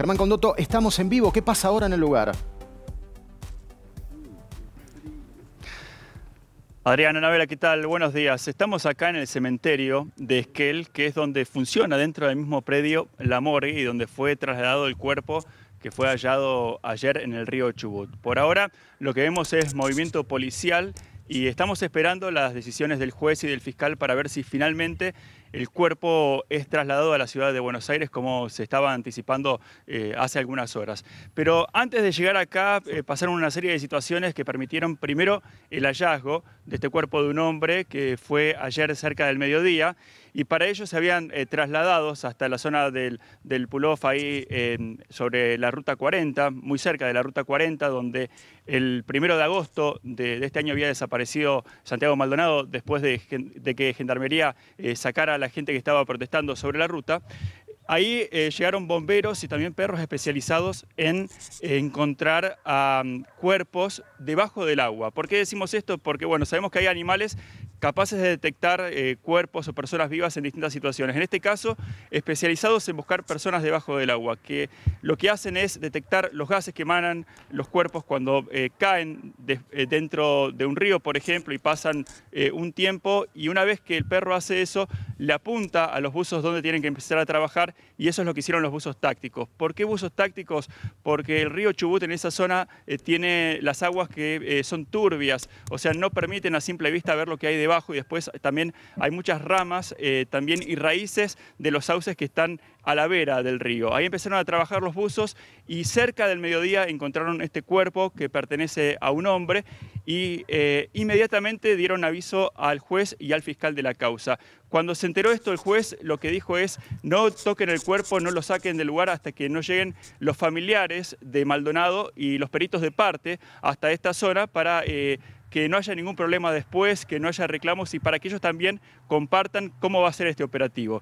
Germán Condoto, estamos en vivo. ¿Qué pasa ahora en el lugar? Adriana Navela, ¿qué tal? Buenos días. Estamos acá en el cementerio de Esquel, que es donde funciona dentro del mismo predio la morgue y donde fue trasladado el cuerpo que fue hallado ayer en el río Chubut. Por ahora lo que vemos es movimiento policial y estamos esperando las decisiones del juez y del fiscal para ver si finalmente el cuerpo es trasladado a la ciudad de Buenos Aires como se estaba anticipando eh, hace algunas horas. Pero antes de llegar acá eh, pasaron una serie de situaciones que permitieron primero el hallazgo de este cuerpo de un hombre que fue ayer cerca del mediodía y para ello se habían trasladado eh, trasladados hasta la zona del, del Pulof, ahí sobre la Ruta 40, muy cerca de la Ruta 40, donde el primero de agosto de, este año había desaparecido Santiago Maldonado después de, que Gendarmería eh, sacara a la gente que estaba protestando sobre la ruta. Ahí eh, llegaron bomberos y también perros especializados en encontrar a cuerpos debajo del agua. ¿Por qué decimos esto? Porque bueno, sabemos que hay animales capaces de detectar eh, cuerpos o personas vivas en distintas situaciones. En este caso, especializados en buscar personas debajo del agua, que lo que hacen es detectar los gases que emanan los cuerpos cuando eh, caen eh, dentro de un río, por ejemplo, y pasan un tiempo, y una vez que el perro hace eso, le apunta a los buzos donde tienen que empezar a trabajar, y eso es lo que hicieron los buzos tácticos. ¿Por qué buzos tácticos? Porque el río Chubut en esa zona tiene las aguas que son turbias, o sea, no permiten a simple vista ver lo que hay debajo y después también hay muchas ramas eh, también y raíces de los sauces que están a la vera del río. Ahí empezaron a trabajar los buzos y cerca del mediodía encontraron este cuerpo que pertenece a un hombre y eh, inmediatamente dieron aviso al juez y al fiscal de la causa. Cuando se enteró esto el juez lo que dijo es no toquen el cuerpo, no lo saquen del lugar hasta que no lleguen los familiares de Maldonado y los peritos de parte hasta esta zona para... Eh, que no haya ningún problema después, que no haya reclamos y para que ellos también compartan cómo va a ser este operativo.